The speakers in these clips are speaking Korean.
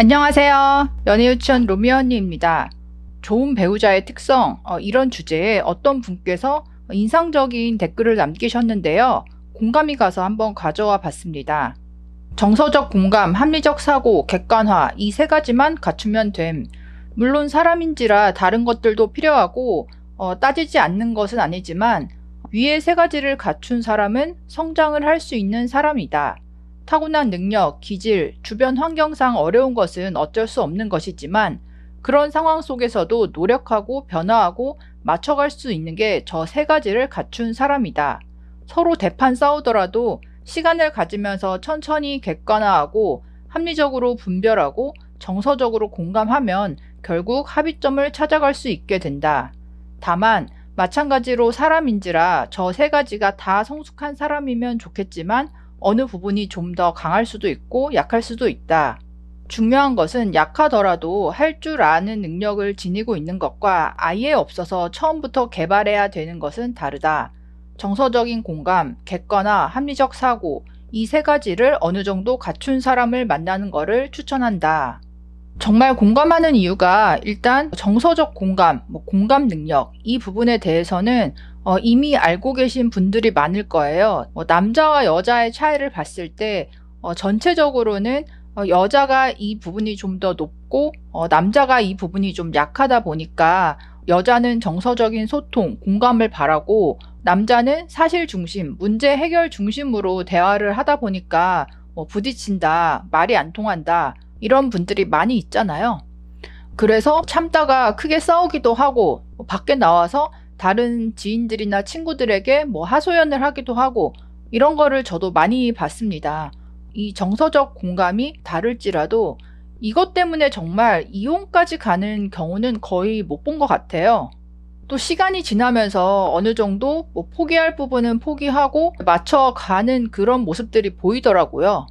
안녕하세요. 연예유치원 로미 언니입니다. 좋은 배우자의 특성, 어, 이런 주제에 어떤 분께서 인상적인 댓글을 남기셨는데요. 공감이 가서 한번 가져와 봤습니다. 정서적 공감, 합리적 사고, 객관화, 이 세 가지만 갖추면 됨. 물론 사람인지라 다른 것들도 필요하고, 어, 따지지 않는 것은 아니지만, 위의 세 가지를 갖춘 사람은 성장을 할 수 있는 사람이다. 타고난 능력, 기질, 주변 환경상 어려운 것은 어쩔 수 없는 것이지만 그런 상황 속에서도 노력하고 변화하고 맞춰갈 수 있는 게 저 세 가지를 갖춘 사람이다. 서로 대판 싸우더라도 시간을 가지면서 천천히 객관화하고 합리적으로 분별하고 정서적으로 공감하면 결국 합의점을 찾아갈 수 있게 된다. 다만 마찬가지로 사람인지라 저 세 가지가 다 성숙한 사람이면 좋겠지만 어느 부분이 좀 더 강할 수도 있고 약할 수도 있다. 중요한 것은 약하더라도 할 줄 아는 능력을 지니고 있는 것과 아예 없어서 처음부터 개발해야 되는 것은 다르다. 정서적인 공감, 객관화, 합리적 사고, 이 세 가지를 어느 정도 갖춘 사람을 만나는 것을 추천한다. 정말 공감하는 이유가 일단 정서적 공감, 뭐 공감 능력, 이 부분에 대해서는 어, 이미 알고 계신 분들이 많을 거예요. 어, 남자와 여자의 차이를 봤을 때 어, 전체적으로는 어, 여자가 이 부분이 좀 더 높고 어, 남자가 이 부분이 좀 약하다 보니까 여자는 정서적인 소통, 공감을 바라고 남자는 사실 중심, 문제 해결 중심으로 대화를 하다 보니까 뭐 부딪힌다, 말이 안 통한다 이런 분들이 많이 있잖아요. 그래서 참다가 크게 싸우기도 하고 밖에 나와서 다른 지인들이나 친구들에게 뭐 하소연을 하기도 하고 이런 거를 저도 많이 봤습니다. 이 정서적 공감이 다를지라도 이것 때문에 정말 이혼까지 가는 경우는 거의 못 본 것 같아요. 또 시간이 지나면서 어느 정도 뭐 포기할 부분은 포기하고 맞춰가는 그런 모습들이 보이더라고요.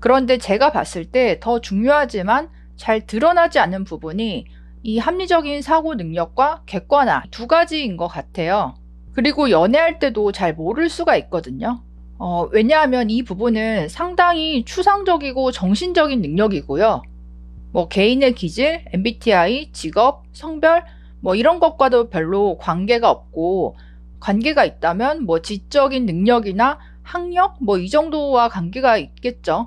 그런데 제가 봤을 때 더 중요하지만 잘 드러나지 않는 부분이 이 합리적인 사고 능력과 객관화 두 가지인 것 같아요. 그리고 연애할 때도 잘 모를 수가 있거든요. 어, 왜냐하면 이 부분은 상당히 추상적이고 정신적인 능력이고요. 뭐 개인의 기질, MBTI, 직업, 성별, 뭐 이런 것과도 별로 관계가 없고 관계가 있다면 뭐 지적인 능력이나 학력 뭐 이 정도와 관계가 있겠죠.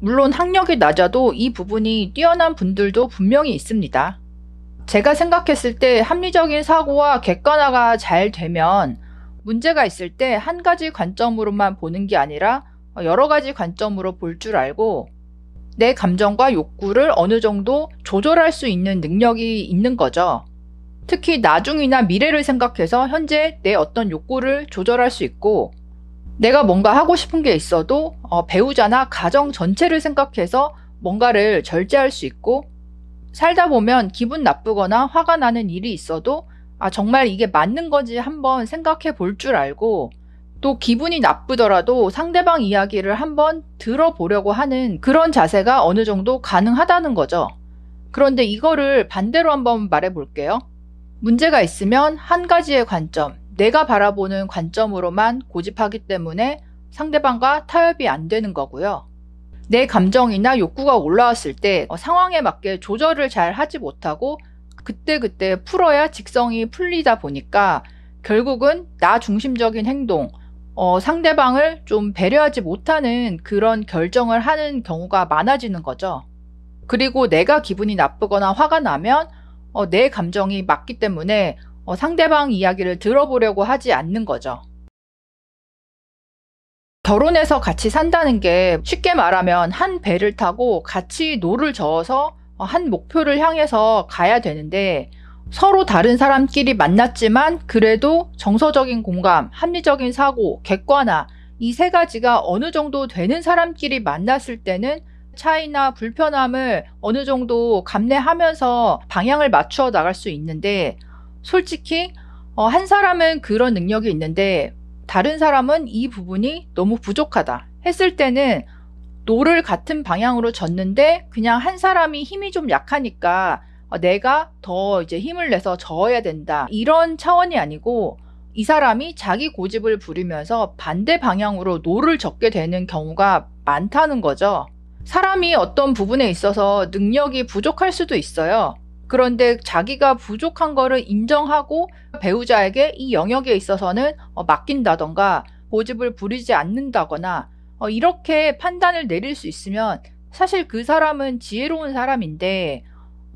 물론 학력이 낮아도 이 부분이 뛰어난 분들도 분명히 있습니다. 제가 생각했을 때 합리적인 사고와 객관화가 잘 되면 문제가 있을 때 한 가지 관점으로만 보는 게 아니라 여러 가지 관점으로 볼 줄 알고 내 감정과 욕구를 어느 정도 조절할 수 있는 능력이 있는 거죠. 특히 나중이나 미래를 생각해서 현재 내 어떤 욕구를 조절할 수 있고 내가 뭔가 하고 싶은 게 있어도 어, 배우자나 가정 전체를 생각해서 뭔가를 절제할 수 있고 살다 보면 기분 나쁘거나 화가 나는 일이 있어도 아, 정말 이게 맞는 건지 한번 생각해 볼 줄 알고 또 기분이 나쁘더라도 상대방 이야기를 한번 들어보려고 하는 그런 자세가 어느 정도 가능하다는 거죠. 그런데 이거를 반대로 한번 말해 볼게요. 문제가 있으면 한 가지의 관점, 내가 바라보는 관점으로만 고집하기 때문에 상대방과 타협이 안 되는 거고요. 내 감정이나 욕구가 올라왔을 때 어, 상황에 맞게 조절을 잘 하지 못하고 그때그때 그때 풀어야 직성이 풀리다 보니까 결국은 나 중심적인 행동, 어, 상대방을 좀 배려하지 못하는 그런 결정을 하는 경우가 많아지는 거죠. 그리고 내가 기분이 나쁘거나 화가 나면 어, 내 감정이 맞기 때문에 어, 상대방 이야기를 들어보려고 하지 않는 거죠. 결혼해서 같이 산다는 게 쉽게 말하면 한 배를 타고 같이 노를 저어서 한 목표를 향해서 가야 되는데 서로 다른 사람끼리 만났지만 그래도 정서적인 공감, 합리적인 사고, 객관화 이 세 가지가 어느 정도 되는 사람끼리 만났을 때는 차이나 불편함을 어느 정도 감내하면서 방향을 맞추어 나갈 수 있는데 솔직히 어, 한 사람은 그런 능력이 있는데 다른 사람은 이 부분이 너무 부족하다 했을 때는 노를 같은 방향으로 졌는데 그냥 한 사람이 힘이 좀 약하니까 어, 내가 더 이제 힘을 내서 저어야 된다. 이런 차원이 아니고 이 사람이 자기 고집을 부리면서 반대 방향으로 노를 적게 되는 경우가 많다는 거죠. 사람이 어떤 부분에 있어서 능력이 부족할 수도 있어요. 그런데 자기가 부족한 거를 인정하고 배우자에게 이 영역에 있어서는 어, 맡긴다던가 고집을 부리지 않는다거나 어, 이렇게 판단을 내릴 수 있으면 사실 그 사람은 지혜로운 사람인데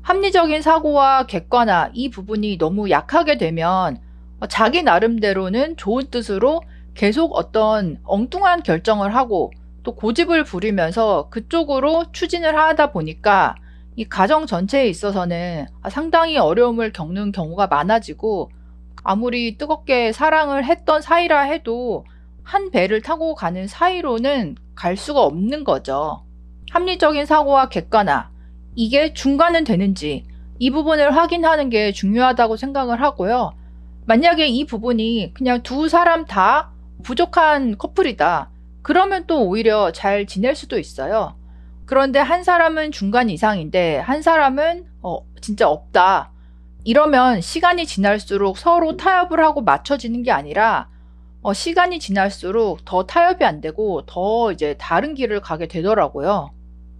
합리적인 사고와 객관화 이 부분이 너무 약하게 되면 어, 자기 나름대로는 좋은 뜻으로 계속 어떤 엉뚱한 결정을 하고 또 고집을 부리면서 그쪽으로 추진을 하다 보니까 이 가정 전체에 있어서는 아, 상당히 어려움을 겪는 경우가 많아지고 아무리 뜨겁게 사랑을 했던 사이라 해도 한 배를 타고 가는 사이로는 갈 수가 없는 거죠. 합리적인 사고와 객관화, 이게 중간은 되는지 이 부분을 확인하는 게 중요하다고 생각을 하고요. 만약에 이 부분이 그냥 두 사람 다 부족한 커플이다. 그러면 또 오히려 잘 지낼 수도 있어요. 그런데 한 사람은 중간 이상인데 한 사람은 어, 진짜 없다. 이러면 시간이 지날수록 서로 타협을 하고 맞춰지는 게 아니라 어, 시간이 지날수록 더 타협이 안 되고 더 이제 다른 길을 가게 되더라고요.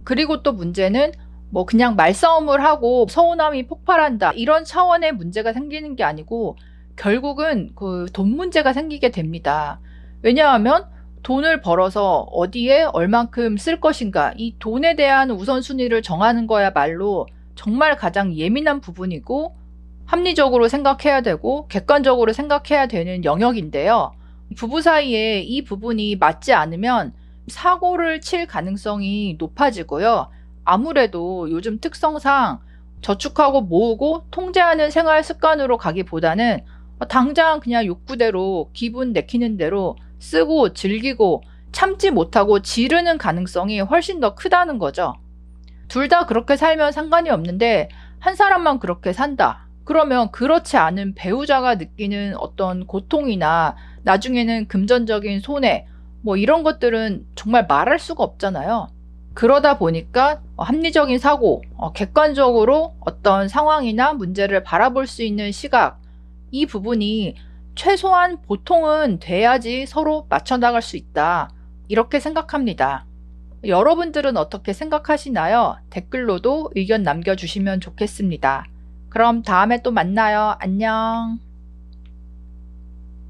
그리고 또 문제는 뭐 그냥 말싸움을 하고 서운함이 폭발한다 이런 차원의 문제가 생기는 게 아니고 결국은 그 돈 문제가 생기게 됩니다. 왜냐하면 돈을 벌어서 어디에 얼만큼 쓸 것인가 이 돈에 대한 우선순위를 정하는 거야말로 정말 가장 예민한 부분이고 합리적으로 생각해야 되고 객관적으로 생각해야 되는 영역인데요. 부부 사이에 이 부분이 맞지 않으면 사고를 칠 가능성이 높아지고요. 아무래도 요즘 특성상 저축하고 모으고 통제하는 생활 습관으로 가기보다는 당장 그냥 욕구대로 기분 내키는 대로 쓰고 즐기고 참지 못하고 지르는 가능성이 훨씬 더 크다는 거죠. 둘 다 그렇게 살면 상관이 없는데 한 사람만 그렇게 산다. 그러면 그렇지 않은 배우자가 느끼는 어떤 고통이나 나중에는 금전적인 손해 뭐 이런 것들은 정말 말할 수가 없잖아요. 그러다 보니까 합리적인 사고, 어, 객관적으로 어떤 상황이나 문제를 바라볼 수 있는 시각, 이 부분이 최소한 보통은 돼야지 서로 맞춰나갈 수 있다. 이렇게 생각합니다. 여러분들은 어떻게 생각하시나요? 댓글로도 의견 남겨주시면 좋겠습니다. 그럼 다음에 또 만나요. 안녕.